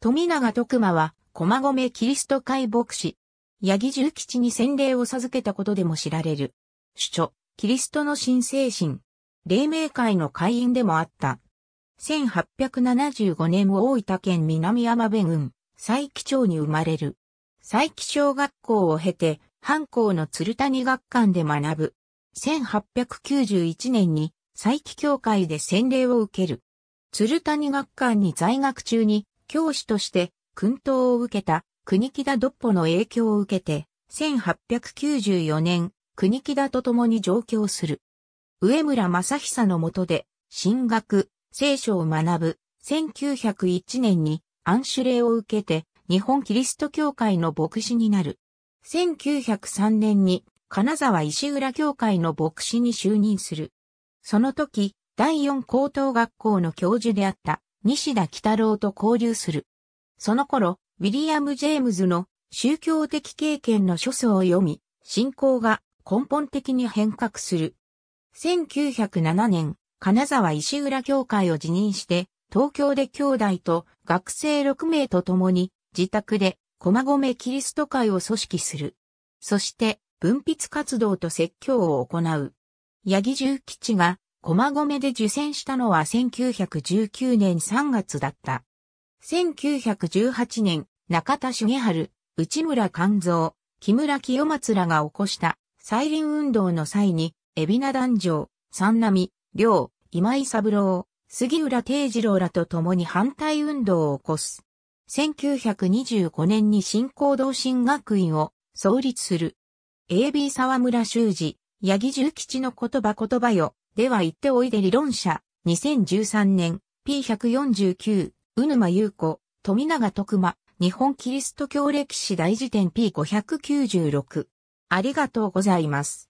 富永徳馬は、駒込キリスト会牧師、八木重吉に洗礼を授けたことでも知られる。主著、キリストの新精神、黎明会の会員でもあった。1875年大分県南山部郡、佐伯町に生まれる。佐伯小学校を経て、藩校の鶴谷学館で学ぶ。1891年に、佐伯教会で洗礼を受ける。鶴谷学館に在学中に、教師として訓導を受けた国木田独歩の影響を受けて、1894年、国木田と共に上京する。上村正久の下で、進学、聖書を学ぶ、1901年に安主礼を受けて、日本キリスト教会の牧師になる。1903年に、金沢石浦教会の牧師に就任する。その時、第四高等学校の教授であった西田北郎と交流する。その頃、ウィリアム・ジェームズの宗教的経験の書書を読み、信仰が根本的に変革する。1907年、金沢石浦教会を辞任して、東京で兄弟と学生6名と共に自宅で駒込キリスト会を組織する。そして、文筆活動と説教を行う。八木重吉が駒込で受選したのは1919年3月だった。1918年、中田重春、内村勘蔵、木村清松らが起こした再臨運動の際に、海老名壇上、三波、良、今井三郎、杉浦定次郎らと共に反対運動を起こす。1925年に新興同心学院を創立する。AB 沢村修二、八木重吉の言葉言葉よ、では言っておいで理論者、2013年、P149、うぬまゆうこ、富永徳馬、日本キリスト教歴史大辞典 P596。ありがとうございます。